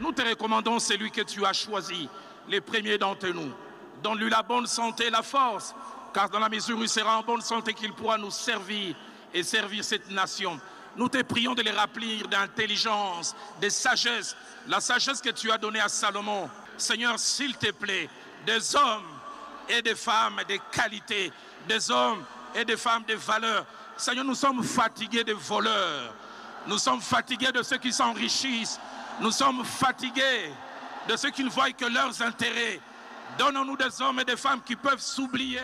Nous te recommandons celui que tu as choisi, les premiers d'entre nous. Donne-lui la bonne santé et la force, car dans la mesure où il sera en bonne santé qu'il pourra nous servir et servir cette nation. Nous te prions de les remplir d'intelligence, de sagesse, la sagesse que tu as donnée à Salomon. Seigneur, s'il te plaît, des hommes et des femmes de qualité, des hommes et des femmes de valeur. Seigneur, nous sommes fatigués des voleurs, nous sommes fatigués de ceux qui s'enrichissent nous sommes fatigués de ceux qui ne voient que leurs intérêts. Donnons-nous des hommes et des femmes qui peuvent s'oublier.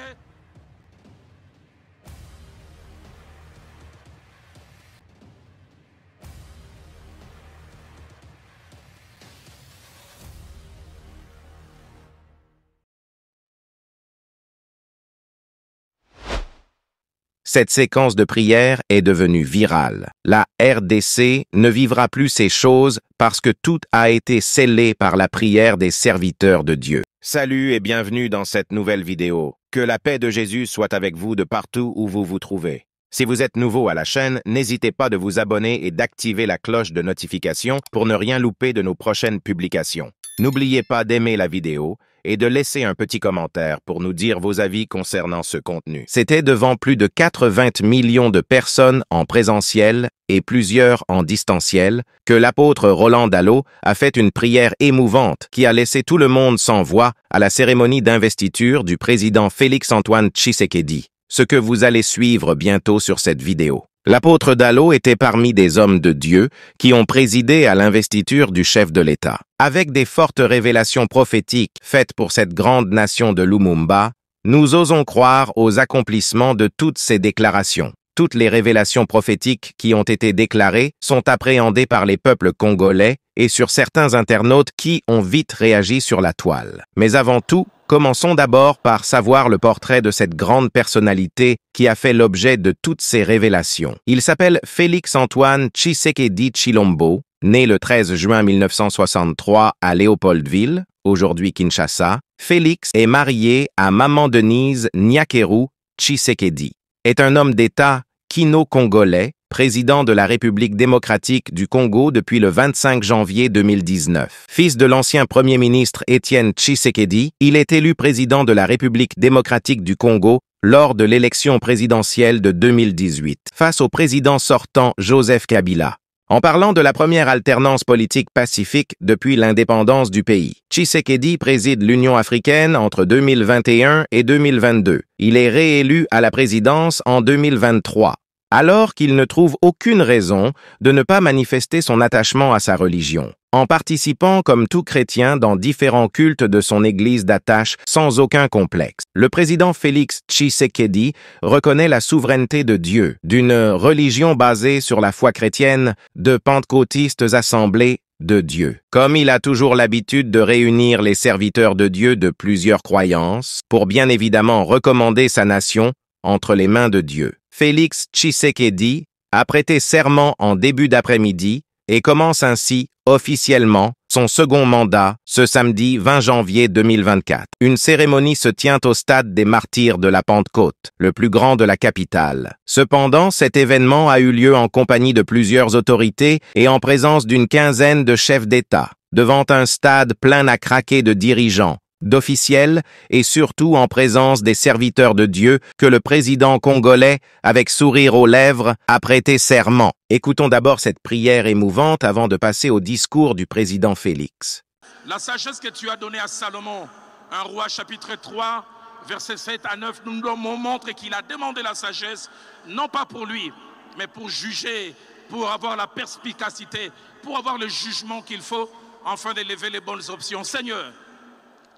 Cette séquence de prière est devenue virale. La RDC ne vivra plus ces choses parce que tout a été scellé par la prière des serviteurs de Dieu. Salut et bienvenue dans cette nouvelle vidéo. Que la paix de Jésus soit avec vous de partout où vous vous trouvez. Si vous êtes nouveau à la chaîne, n'hésitez pas de vous abonner et d'activer la cloche de notification pour ne rien louper de nos prochaines publications. N'oubliez pas d'aimer la vidéo, et de laisser un petit commentaire pour nous dire vos avis concernant ce contenu. C'était devant plus de 80 millions de personnes en présentiel et plusieurs en distanciel que l'apôtre Roland Dallot a fait une prière émouvante qui a laissé tout le monde sans voix à la cérémonie d'investiture du président Félix-Antoine Tshisekedi, ce que vous allez suivre bientôt sur cette vidéo. L'apôtre d'Allo était parmi des hommes de Dieu qui ont présidé à l'investiture du chef de l'État. Avec des fortes révélations prophétiques faites pour cette grande nation de Lumumba, nous osons croire aux accomplissements de toutes ces déclarations. Toutes les révélations prophétiques qui ont été déclarées sont appréhendées par les peuples congolais et sur certains internautes qui ont vite réagi sur la toile. Mais avant tout, Commençons d'abord par savoir le portrait de cette grande personnalité qui a fait l'objet de toutes ces révélations. Il s'appelle Félix-Antoine Tshisekedi Chilombo, né le 13 juin 1963 à Léopoldville, aujourd'hui Kinshasa. Félix est marié à Maman Denise Nyakeru Tshisekedi, est un homme d'État kino-congolais président de la République démocratique du Congo depuis le 25 janvier 2019. Fils de l'ancien Premier ministre Étienne Tshisekedi, il est élu président de la République démocratique du Congo lors de l'élection présidentielle de 2018, face au président sortant Joseph Kabila. En parlant de la première alternance politique pacifique depuis l'indépendance du pays, Tshisekedi préside l'Union africaine entre 2021 et 2022. Il est réélu à la présidence en 2023 alors qu'il ne trouve aucune raison de ne pas manifester son attachement à sa religion, en participant comme tout chrétien dans différents cultes de son Église d'attache sans aucun complexe. Le président Félix Tshisekedi reconnaît la souveraineté de Dieu, d'une religion basée sur la foi chrétienne, de pentecôtistes assemblés de Dieu. Comme il a toujours l'habitude de réunir les serviteurs de Dieu de plusieurs croyances, pour bien évidemment recommander sa nation entre les mains de Dieu. Félix Tshisekedi a prêté serment en début d'après-midi et commence ainsi, officiellement, son second mandat ce samedi 20 janvier 2024. Une cérémonie se tient au stade des martyrs de la Pentecôte, le plus grand de la capitale. Cependant, cet événement a eu lieu en compagnie de plusieurs autorités et en présence d'une quinzaine de chefs d'État, devant un stade plein à craquer de dirigeants, d'officiels et surtout en présence des serviteurs de Dieu que le président congolais, avec sourire aux lèvres, a prêté serment. Écoutons d'abord cette prière émouvante avant de passer au discours du président Félix. La sagesse que tu as donnée à Salomon, un roi chapitre 3, verset 7 à 9, nous montre qu'il a demandé la sagesse, non pas pour lui, mais pour juger, pour avoir la perspicacité, pour avoir le jugement qu'il faut, afin d'élever les bonnes options. Seigneur,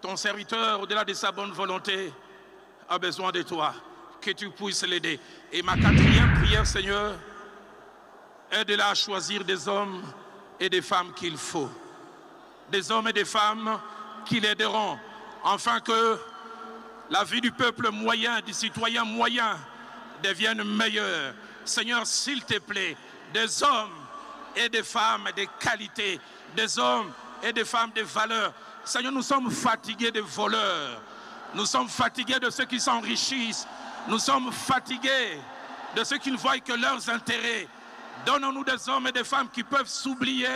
ton serviteur, au-delà de sa bonne volonté, a besoin de toi, que tu puisses l'aider. Et ma quatrième prière, Seigneur, aide-la à choisir des hommes et des femmes qu'il faut. Des hommes et des femmes qui l'aideront, afin que la vie du peuple moyen, du citoyen moyen, devienne meilleure. Seigneur, s'il te plaît, des hommes et des femmes de qualité, des hommes et des femmes de valeur, Seigneur, nous sommes fatigués des voleurs. Nous sommes fatigués de ceux qui s'enrichissent. Nous sommes fatigués de ceux qui ne voient que leurs intérêts. Donnons-nous des hommes et des femmes qui peuvent s'oublier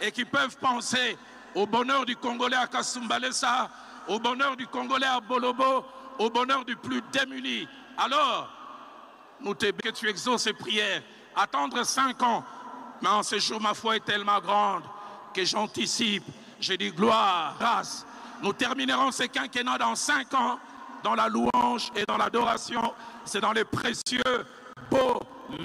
et qui peuvent penser au bonheur du Congolais à Kasumbalesa, au bonheur du Congolais à Bolobo, au bonheur du plus démuni. Alors, nous te que tu exauces ces prières. Attendre cinq ans, mais en ce jour, ma foi est tellement grande que j'anticipe j'ai dit gloire, grâce. Nous terminerons ce quinquennat dans cinq ans dans la louange et dans l'adoration. C'est dans les précieux, beaux,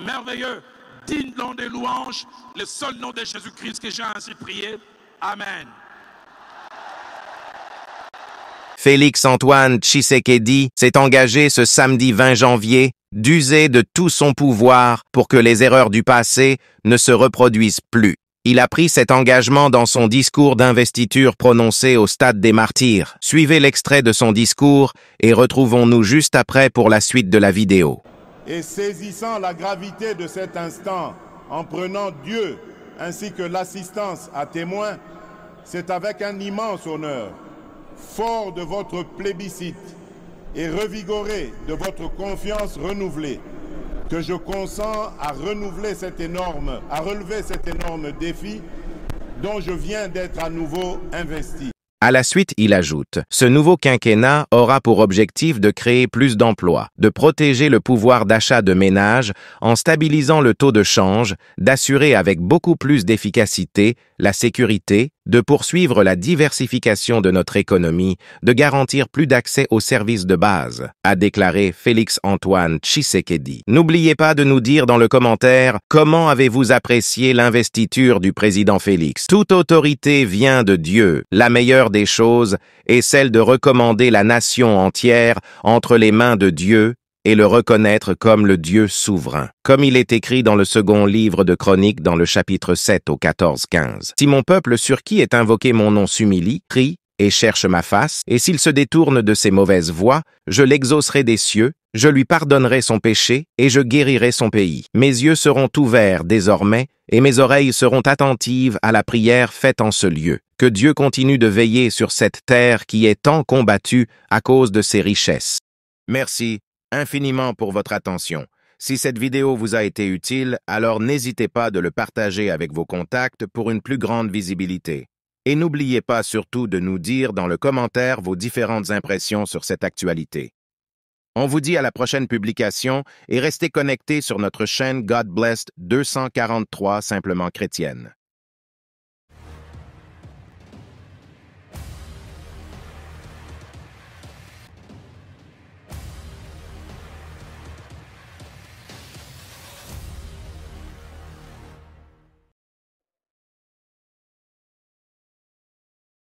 merveilleux, dignes noms des louanges, le seul nom de Jésus-Christ que j'ai ainsi prié. Amen. Félix-Antoine Tshisekedi s'est engagé ce samedi 20 janvier d'user de tout son pouvoir pour que les erreurs du passé ne se reproduisent plus. Il a pris cet engagement dans son discours d'investiture prononcé au Stade des Martyrs. Suivez l'extrait de son discours et retrouvons-nous juste après pour la suite de la vidéo. Et saisissant la gravité de cet instant, en prenant Dieu ainsi que l'assistance à témoin, c'est avec un immense honneur, fort de votre plébiscite et revigoré de votre confiance renouvelée, que je consens à renouveler cette énorme, à relever cet énorme défi dont je viens d'être à nouveau investi. À la suite, il ajoute, ce nouveau quinquennat aura pour objectif de créer plus d'emplois, de protéger le pouvoir d'achat de ménages en stabilisant le taux de change, d'assurer avec beaucoup plus d'efficacité la sécurité, de poursuivre la diversification de notre économie, de garantir plus d'accès aux services de base, a déclaré Félix-Antoine Tshisekedi. N'oubliez pas de nous dire dans le commentaire comment avez-vous apprécié l'investiture du président Félix. Toute autorité vient de Dieu. La meilleure des choses est celle de recommander la nation entière entre les mains de Dieu et le reconnaître comme le Dieu souverain, comme il est écrit dans le second livre de Chroniques dans le chapitre 7 au 14-15. Si mon peuple sur qui est invoqué mon nom s'humilie, crie et cherche ma face, et s'il se détourne de ses mauvaises voies, je l'exaucerai des cieux, je lui pardonnerai son péché, et je guérirai son pays. Mes yeux seront ouverts désormais, et mes oreilles seront attentives à la prière faite en ce lieu. Que Dieu continue de veiller sur cette terre qui est tant combattue à cause de ses richesses. Merci infiniment pour votre attention. Si cette vidéo vous a été utile, alors n'hésitez pas de le partager avec vos contacts pour une plus grande visibilité. Et n'oubliez pas surtout de nous dire dans le commentaire vos différentes impressions sur cette actualité. On vous dit à la prochaine publication et restez connectés sur notre chaîne God Blessed 243 Simplement Chrétienne.